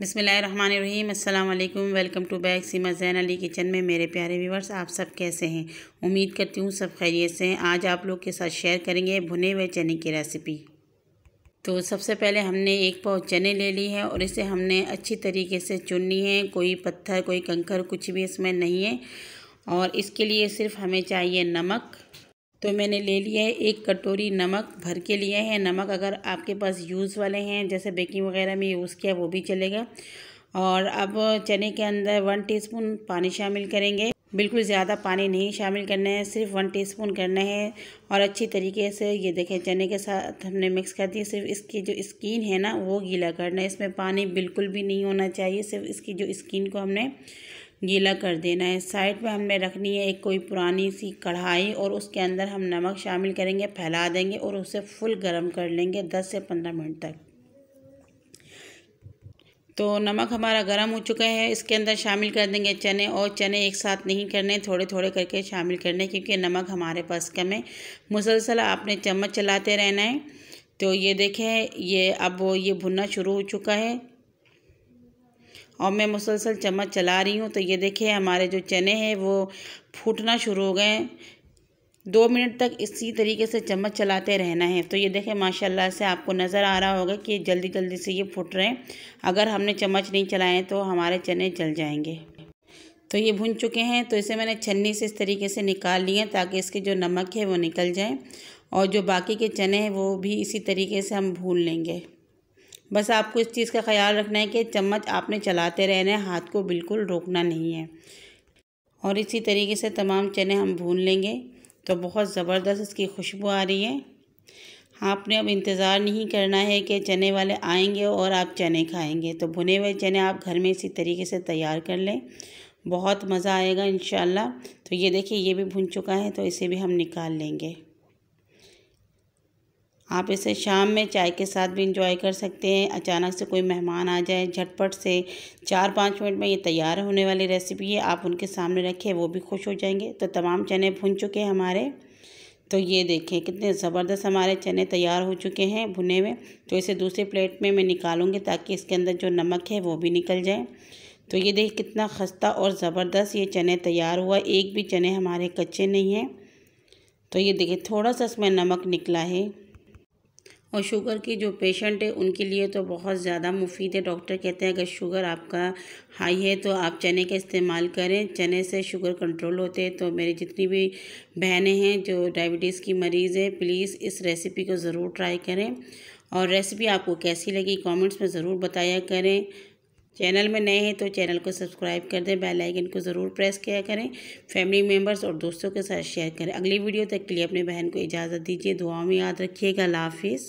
बिसमीम अल्लाम welcome to back Seema Jain Ali kitchen में मेरे प्यारे व्यूवर्स आप सब कैसे हैं उम्मीद करती हूँ सब खैरियत से हैं आज आप लोग के साथ शेयर करेंगे भुने हुए चने की रेसिपी तो सबसे पहले हमने एक पाव चने ले ली है और इसे हमने अच्छी तरीके से चुननी है कोई पत्थर कोई कंकर कुछ भी इसमें नहीं है और इसके लिए सिर्फ हमें चाहिए नमक तो मैंने ले लिया है एक कटोरी नमक भर के लिए है नमक अगर आपके पास यूज़ वाले हैं जैसे बेकिंग वगैरह में यूज़ किया वो भी चलेगा और अब चने के अंदर वन टीस्पून पानी शामिल करेंगे बिल्कुल ज़्यादा पानी नहीं शामिल करना है सिर्फ वन टीस्पून करना है और अच्छी तरीके से ये देखें चने के साथ हमने मिक्स कर दिया सिर्फ इसकी जो स्किन है ना वो गीला करना है इसमें पानी बिल्कुल भी नहीं होना चाहिए सिर्फ इसकी जो स्किन को हमने गीला कर देना है साइड पे हमने रखनी है एक कोई पुरानी सी कढ़ाई और उसके अंदर हम नमक शामिल करेंगे फैला देंगे और उसे फुल गर्म कर लेंगे दस से पंद्रह मिनट तक तो नमक हमारा गर्म हो चुका है इसके अंदर शामिल कर देंगे चने और चने एक साथ नहीं करने थोड़े थोड़े करके शामिल करने क्योंकि नमक हमारे पास कम है मुसलसल आपने चम्मच चलाते रहना है तो ये देखें ये अब ये भुनना शुरू हो चुका है और मैं मुसलसल चम्मच चला रही हूँ तो ये देखें हमारे जो चने हैं वो फूटना शुरू हो गए हैं दो मिनट तक इसी तरीके से चम्मच चलाते रहना है तो ये देखें माशाल्लाह से आपको नज़र आ रहा होगा कि जल्दी जल्दी से ये फूट रहे हैं अगर हमने चम्मच नहीं चलाएं तो हमारे चने जल जाएंगे तो ये भुन चुके हैं तो इसे मैंने छन्नी से इस तरीके से निकाल लिए ताकि इसके जो नमक है वो निकल जाए और जो बाकी के चने हैं वो भी इसी तरीके से हम भून लेंगे बस आपको इस चीज़ का ख्याल रखना है कि चम्मच आपने चलाते रहना है हाथ को बिल्कुल रोकना नहीं है और इसी तरीके से तमाम चने हम भून लेंगे तो बहुत ज़बरदस्त इसकी खुशबू आ रही है आपने अब इंतज़ार नहीं करना है कि चने वाले आएंगे और आप चने खाएंगे तो भुने हुए चने आप घर में इसी तरीके से तैयार कर लें बहुत मज़ा आएगा इन तो ये देखिए ये भी भुन चुका है तो इसे भी हम निकाल लेंगे आप इसे शाम में चाय के साथ भी इंजॉय कर सकते हैं अचानक से कोई मेहमान आ जाए झटपट से चार पाँच मिनट में ये तैयार होने वाली रेसिपी है आप उनके सामने रखें वो भी खुश हो जाएंगे तो तमाम चने भुन चुके हैं हमारे तो ये देखें कितने ज़बरदस्त हमारे चने तैयार हो चुके हैं भुने में तो इसे दूसरे प्लेट में मैं निकालूँगी ताकि इसके अंदर जो नमक है वो भी निकल जाए तो ये देखिए कितना खस्ता और ज़बरदस्त ये चने तैयार हुआ एक भी चने हमारे कच्चे नहीं हैं तो ये देखिए थोड़ा सा इसमें नमक निकला है और शुगर के जो पेशेंट है उनके लिए तो बहुत ज़्यादा मुफीद है डॉक्टर कहते हैं अगर शुगर आपका हाई है तो आप चने का इस्तेमाल करें चने से शुगर कंट्रोल होते हैं तो मेरी जितनी भी बहनें हैं जो डायबिटीज़ की मरीज़ है प्लीज़ इस रेसिपी को ज़रूर ट्राई करें और रेसिपी आपको कैसी लगी कमेंट्स में ज़रूर बताया करें चैनल में नए हैं तो चैनल को सब्सक्राइब कर दें बेल आइकन को ज़रूर प्रेस किया करें फैमिली मेम्बर्स और दोस्तों के साथ शेयर करें अगली वीडियो तक के लिए अपने बहन को इजाज़त दीजिए दुआ में याद रखिएगा हाफिज़